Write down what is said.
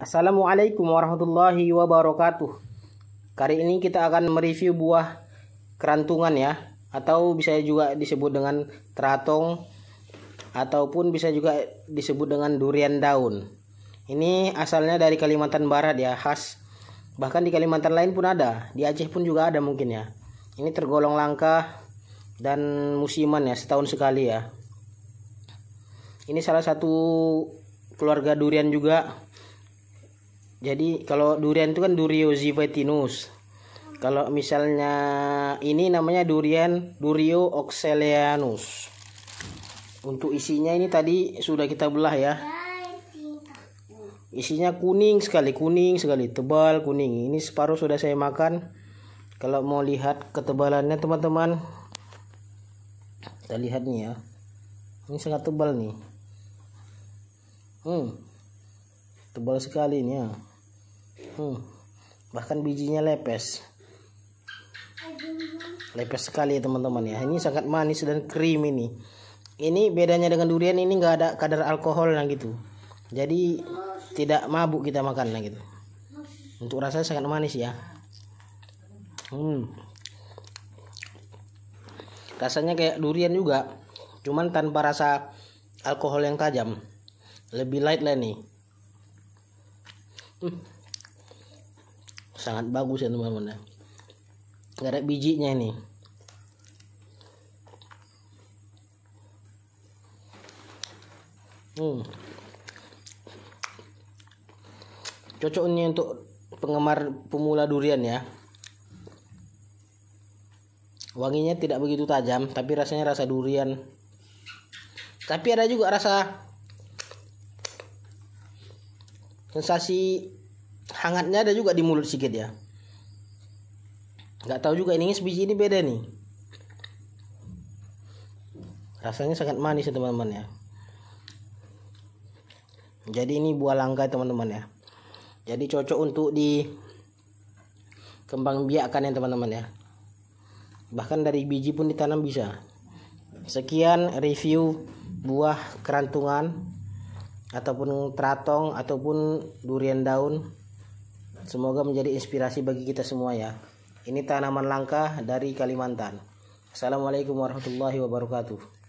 Assalamualaikum warahmatullahi wabarakatuh. Kali ini kita akan mereview buah kerantungan ya, atau bisa juga disebut dengan teratong, ataupun bisa juga disebut dengan durian daun. Ini asalnya dari Kalimantan Barat ya, khas. Bahkan di Kalimantan lain pun ada, di Aceh pun juga ada mungkin ya. Ini tergolong langka dan musiman ya, setahun sekali ya. Ini salah satu keluarga durian juga jadi kalau durian itu kan durio zivetinus. Kalau misalnya ini namanya durian Durio oxelianus. Untuk isinya ini tadi sudah kita belah ya. Isinya kuning sekali, kuning sekali, tebal kuning. Ini separuh sudah saya makan. Kalau mau lihat ketebalannya teman-teman. Kita lihat nih ya. Ini sangat tebal nih. Hmm. Tebal sekali nih ya hmm. bahkan bijinya lepes lepes sekali ya teman-teman ya ini sangat manis dan krim ini ini bedanya dengan durian ini nggak ada kadar alkohol yang gitu jadi tidak mabuk kita makan makannya gitu untuk rasanya sangat manis ya hmm. rasanya kayak durian juga cuman tanpa rasa alkohol yang tajam lebih light lah nih hmm sangat bagus ya teman-teman ya ada bijinya ini hmm. cocok ini untuk penggemar pemula durian ya wanginya tidak begitu tajam tapi rasanya rasa durian tapi ada juga rasa sensasi hangatnya ada juga di mulut sedikit ya Gak tahu juga ini sebiji ini beda nih rasanya sangat manis ya teman-teman ya jadi ini buah langka teman-teman ya jadi cocok untuk di kembang biakkan ya teman-teman ya bahkan dari biji pun ditanam bisa sekian review buah kerantungan ataupun teratong ataupun durian daun Semoga menjadi inspirasi bagi kita semua ya. Ini tanaman langka dari Kalimantan. Assalamualaikum warahmatullahi wabarakatuh.